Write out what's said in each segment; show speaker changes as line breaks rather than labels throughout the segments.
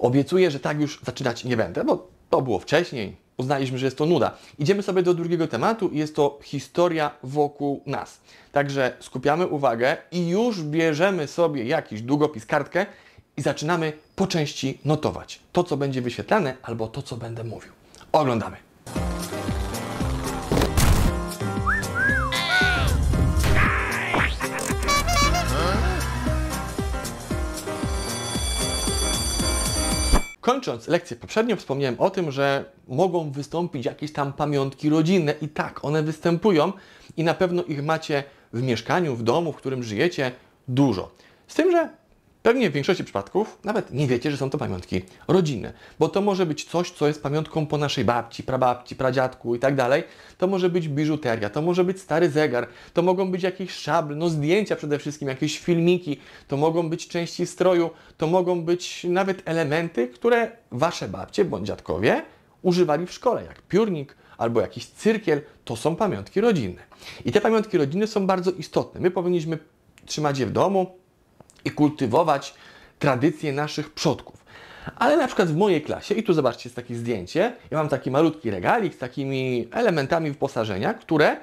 Obiecuję, że tak już zaczynać nie będę, bo to było wcześniej. Uznaliśmy, że jest to nuda. Idziemy sobie do drugiego tematu i jest to historia wokół nas. Także skupiamy uwagę i już bierzemy sobie jakiś długopis, kartkę i zaczynamy po części notować to, co będzie wyświetlane albo to, co będę mówił. Oglądamy. Kończąc lekcję poprzednią, wspomniałem o tym, że mogą wystąpić jakieś tam pamiątki rodzinne i tak, one występują i na pewno ich macie w mieszkaniu, w domu, w którym żyjecie dużo. Z tym, że Pewnie w większości przypadków nawet nie wiecie, że są to pamiątki rodzinne, bo to może być coś, co jest pamiątką po naszej babci, prababci, pradziadku i tak dalej. To może być biżuteria, to może być stary zegar, to mogą być jakieś szable, no zdjęcia przede wszystkim, jakieś filmiki, to mogą być części stroju, to mogą być nawet elementy, które wasze babcie bądź dziadkowie używali w szkole, jak piórnik, albo jakiś cyrkiel, to są pamiątki rodzinne. I te pamiątki rodzinne są bardzo istotne. My powinniśmy trzymać je w domu, i kultywować tradycje naszych przodków. Ale na przykład w mojej klasie, i tu zobaczcie, jest takie zdjęcie, ja mam taki malutki regalik z takimi elementami wyposażenia, które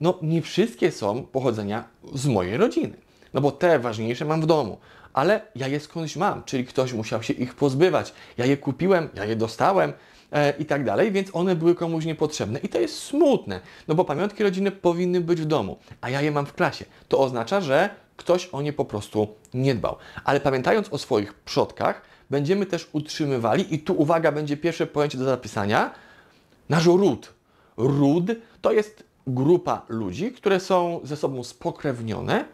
no, nie wszystkie są pochodzenia z mojej rodziny. No bo te ważniejsze mam w domu, ale ja je skądś mam, czyli ktoś musiał się ich pozbywać. Ja je kupiłem, ja je dostałem e, i tak dalej, więc one były komuś niepotrzebne. I to jest smutne, no bo pamiątki rodziny powinny być w domu, a ja je mam w klasie. To oznacza, że ktoś o nie po prostu nie dbał. Ale pamiętając o swoich przodkach, będziemy też utrzymywali, i tu uwaga, będzie pierwsze pojęcie do zapisania, nasz ród. Ród to jest grupa ludzi, które są ze sobą spokrewnione,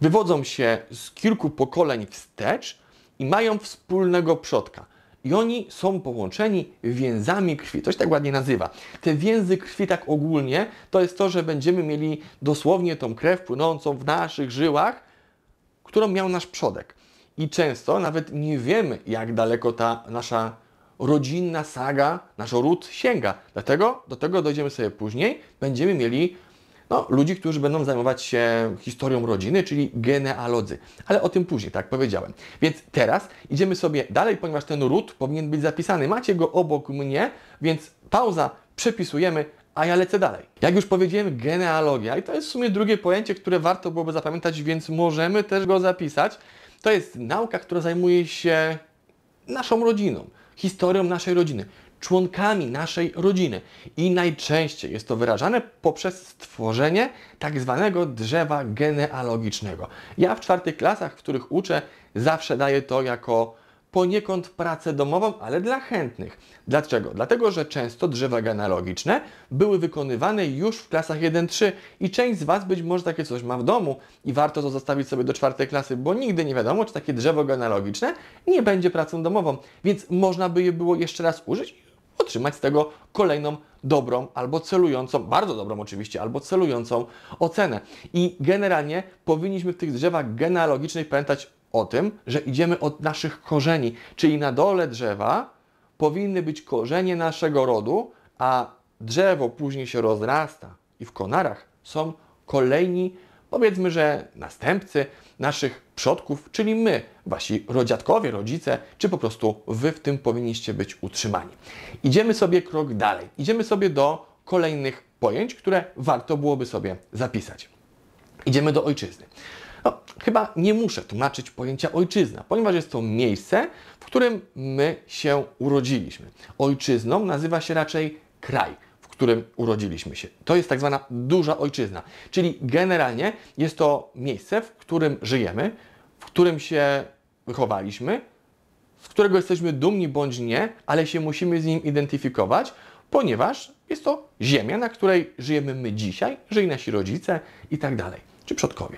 wywodzą się z kilku pokoleń wstecz i mają wspólnego przodka i oni są połączeni więzami krwi. Coś tak ładnie nazywa. Te więzy krwi tak ogólnie to jest to, że będziemy mieli dosłownie tą krew płynącą w naszych żyłach, którą miał nasz przodek. I często nawet nie wiemy, jak daleko ta nasza rodzinna saga, nasz ród sięga. Dlatego do tego dojdziemy sobie później. Będziemy mieli no, ludzi, którzy będą zajmować się historią rodziny, czyli genealodzy. Ale o tym później, tak powiedziałem. Więc teraz idziemy sobie dalej, ponieważ ten ród powinien być zapisany. Macie go obok mnie, więc pauza, przepisujemy, a ja lecę dalej. Jak już powiedziałem, genealogia i to jest w sumie drugie pojęcie, które warto byłoby zapamiętać, więc możemy też go zapisać. To jest nauka, która zajmuje się naszą rodziną, historią naszej rodziny, członkami naszej rodziny. I najczęściej jest to wyrażane poprzez stworzenie tak zwanego drzewa genealogicznego. Ja w czwartych klasach, w których uczę, zawsze daję to jako poniekąd pracę domową, ale dla chętnych. Dlaczego? Dlatego, że często drzewa genealogiczne były wykonywane już w klasach 1-3 i część z Was być może takie coś ma w domu i warto to zostawić sobie do czwartej klasy, bo nigdy nie wiadomo, czy takie drzewo genealogiczne nie będzie pracą domową, więc można by je było jeszcze raz użyć otrzymać z tego kolejną dobrą albo celującą, bardzo dobrą oczywiście, albo celującą ocenę. I generalnie powinniśmy w tych drzewach genealogicznych pamiętać o tym, że idziemy od naszych korzeni, czyli na dole drzewa powinny być korzenie naszego rodu, a drzewo później się rozrasta i w konarach są kolejni Powiedzmy, że następcy naszych przodków, czyli my, wasi rodziadkowie, rodzice, czy po prostu wy w tym powinniście być utrzymani. Idziemy sobie krok dalej. Idziemy sobie do kolejnych pojęć, które warto byłoby sobie zapisać. Idziemy do ojczyzny. No, chyba nie muszę tłumaczyć pojęcia ojczyzna, ponieważ jest to miejsce, w którym my się urodziliśmy. Ojczyzną nazywa się raczej kraj którym urodziliśmy się. To jest tak zwana duża ojczyzna, czyli generalnie jest to miejsce, w którym żyjemy, w którym się wychowaliśmy, z którego jesteśmy dumni bądź nie, ale się musimy z nim identyfikować, ponieważ jest to ziemia, na której żyjemy my dzisiaj, żyją nasi rodzice i tak dalej, czy przodkowie.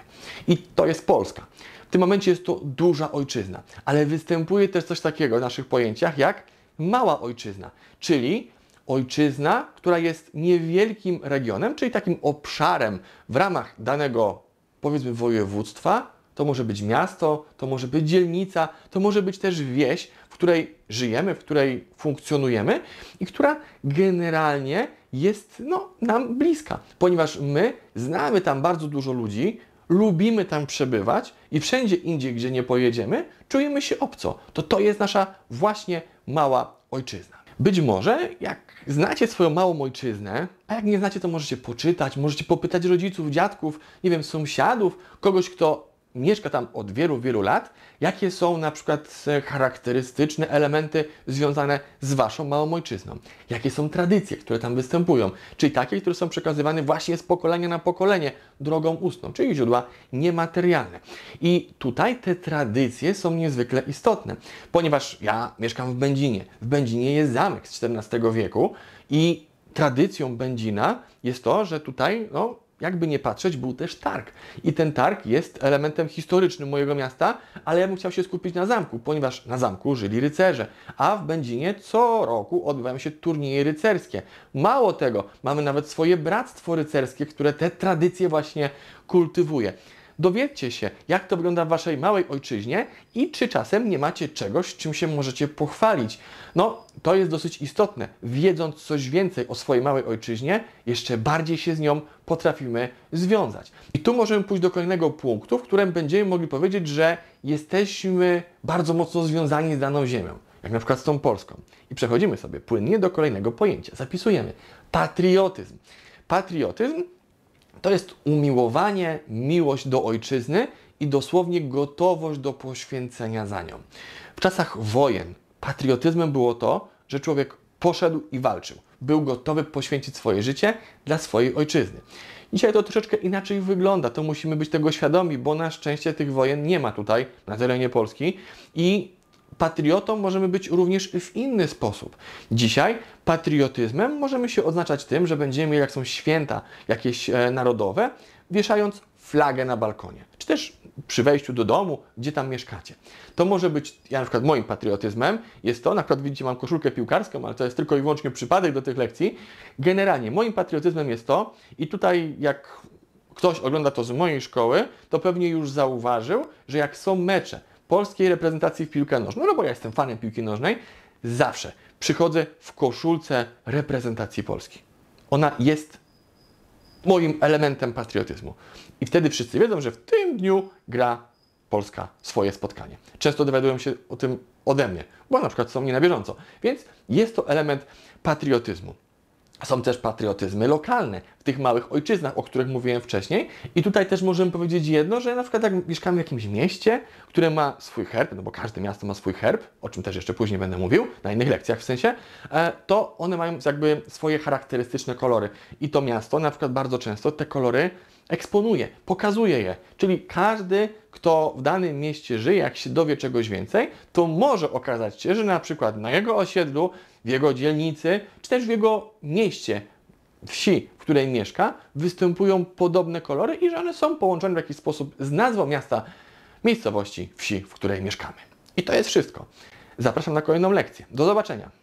I to jest Polska. W tym momencie jest to duża ojczyzna, ale występuje też coś takiego w naszych pojęciach jak mała ojczyzna, czyli ojczyzna, która jest niewielkim regionem, czyli takim obszarem w ramach danego, powiedzmy, województwa, to może być miasto, to może być dzielnica, to może być też wieś, w której żyjemy, w której funkcjonujemy i która generalnie jest no, nam bliska, ponieważ my znamy tam bardzo dużo ludzi, lubimy tam przebywać i wszędzie indziej, gdzie nie pojedziemy, czujemy się obco. To to jest nasza właśnie mała ojczyzna. Być może, jak znacie swoją małą ojczyznę, a jak nie znacie, to możecie poczytać, możecie popytać rodziców, dziadków, nie wiem, sąsiadów, kogoś, kto mieszka tam od wielu, wielu lat, jakie są na przykład e, charakterystyczne elementy związane z Waszą małą ojczyzną, jakie są tradycje, które tam występują, czyli takie, które są przekazywane właśnie z pokolenia na pokolenie drogą ustną, czyli źródła niematerialne. I tutaj te tradycje są niezwykle istotne, ponieważ ja mieszkam w Będzinie. W Będzinie jest zamek z XIV wieku i tradycją Będzina jest to, że tutaj no, jakby nie patrzeć, był też targ. I ten targ jest elementem historycznym mojego miasta, ale ja bym chciał się skupić na zamku, ponieważ na zamku żyli rycerze, a w Będzinie co roku odbywają się turnieje rycerskie. Mało tego, mamy nawet swoje bractwo rycerskie, które te tradycje właśnie kultywuje. Dowiedzcie się, jak to wygląda w Waszej małej ojczyźnie i czy czasem nie macie czegoś, czym się możecie pochwalić. No, to jest dosyć istotne. Wiedząc coś więcej o swojej małej ojczyźnie, jeszcze bardziej się z nią potrafimy związać. I tu możemy pójść do kolejnego punktu, w którym będziemy mogli powiedzieć, że jesteśmy bardzo mocno związani z daną ziemią, jak na przykład z tą Polską. I przechodzimy sobie płynnie do kolejnego pojęcia. Zapisujemy patriotyzm. Patriotyzm to jest umiłowanie, miłość do ojczyzny i dosłownie gotowość do poświęcenia za nią. W czasach wojen patriotyzmem było to, że człowiek poszedł i walczył. Był gotowy poświęcić swoje życie dla swojej ojczyzny. Dzisiaj to troszeczkę inaczej wygląda, to musimy być tego świadomi, bo na szczęście tych wojen nie ma tutaj na terenie Polski i patriotą możemy być również w inny sposób. Dzisiaj patriotyzmem możemy się oznaczać tym, że będziemy mieli, jak są święta jakieś e, narodowe, wieszając flagę na balkonie, czy też przy wejściu do domu, gdzie tam mieszkacie. To może być, ja na przykład moim patriotyzmem jest to, na przykład widzicie, mam koszulkę piłkarską, ale to jest tylko i wyłącznie przypadek do tych lekcji. Generalnie moim patriotyzmem jest to i tutaj jak ktoś ogląda to z mojej szkoły, to pewnie już zauważył, że jak są mecze, polskiej reprezentacji w piłkę nożną, no bo ja jestem fanem piłki nożnej, zawsze przychodzę w koszulce reprezentacji Polski. Ona jest moim elementem patriotyzmu. I wtedy wszyscy wiedzą, że w tym dniu gra Polska swoje spotkanie. Często dowiadują się o tym ode mnie, bo na przykład są mnie na bieżąco. Więc jest to element patriotyzmu. Są też patriotyzmy lokalne w tych małych ojczyznach, o których mówiłem wcześniej. I tutaj też możemy powiedzieć jedno, że na przykład jak mieszkamy w jakimś mieście, które ma swój herb, no bo każde miasto ma swój herb, o czym też jeszcze później będę mówił, na innych lekcjach w sensie, e, to one mają jakby swoje charakterystyczne kolory. I to miasto na przykład bardzo często te kolory eksponuje, pokazuje je. Czyli każdy, kto w danym mieście żyje, jak się dowie czegoś więcej, to może okazać się, że na przykład na jego osiedlu w jego dzielnicy, czy też w jego mieście, wsi, w której mieszka, występują podobne kolory i że one są połączone w jakiś sposób z nazwą miasta, miejscowości, wsi, w której mieszkamy. I to jest wszystko. Zapraszam na kolejną lekcję. Do zobaczenia.